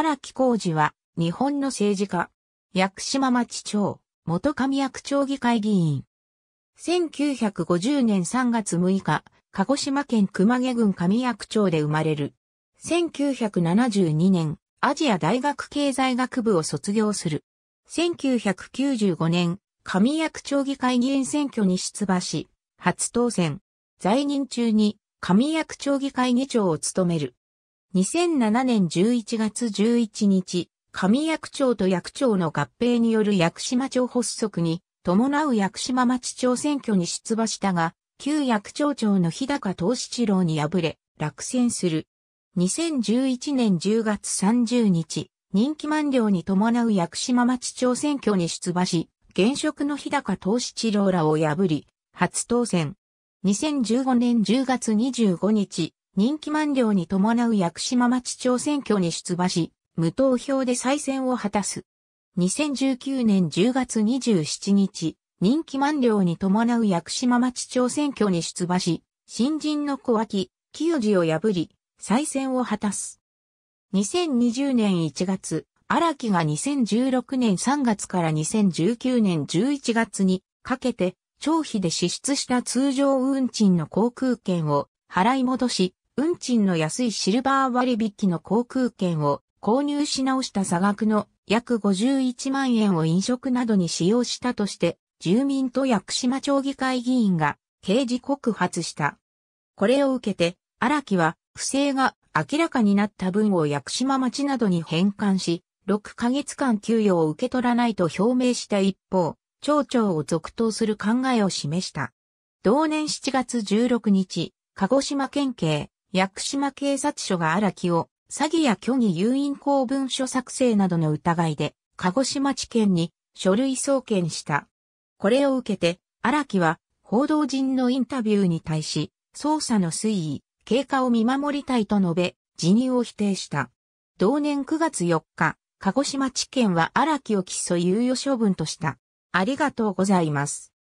荒木浩二は、日本の政治家、屋久島町長、元上役町議会議員。1950年3月6日、鹿児島県熊毛郡上役町で生まれる。1972年、アジア大学経済学部を卒業する。1995年、上役町議会議員選挙に出馬し、初当選。在任中に上役町議会議長を務める。2007年11月11日、上役町と役町の合併による薬島町発足に伴う薬島町長選挙に出馬したが、旧役町長の日高東七郎に敗れ、落選する。2011年10月30日、任期満了に伴う薬島町長選挙に出馬し、現職の日高東七郎らを破り、初当選。2015年10月25日、人気満了に伴う屋久島町長選挙に出馬し、無投票で再選を果たす。2019年10月27日、人気満了に伴う屋久島町長選挙に出馬し、新人の小脇、清治を破り、再選を果たす。2020年1月、荒木が2016年3月から2019年11月にかけて、長費で支出した通常運賃の航空券を払い戻し、運賃の安いシルバー割引の航空券を購入し直した差額の約51万円を飲食などに使用したとして、住民と屋久島町議会議員が刑事告発した。これを受けて、荒木は不正が明らかになった分を屋久島町などに返還し、6ヶ月間給与を受け取らないと表明した一方、町長を続投する考えを示した。同年7月16日、鹿児島県警屋久島警察署が荒木を詐欺や虚偽誘引公文書作成などの疑いで、鹿児島地検に書類送検した。これを受けて、荒木は報道陣のインタビューに対し、捜査の推移、経過を見守りたいと述べ、辞任を否定した。同年9月4日、鹿児島地検は荒木を起訴猶予処分とした。ありがとうございます。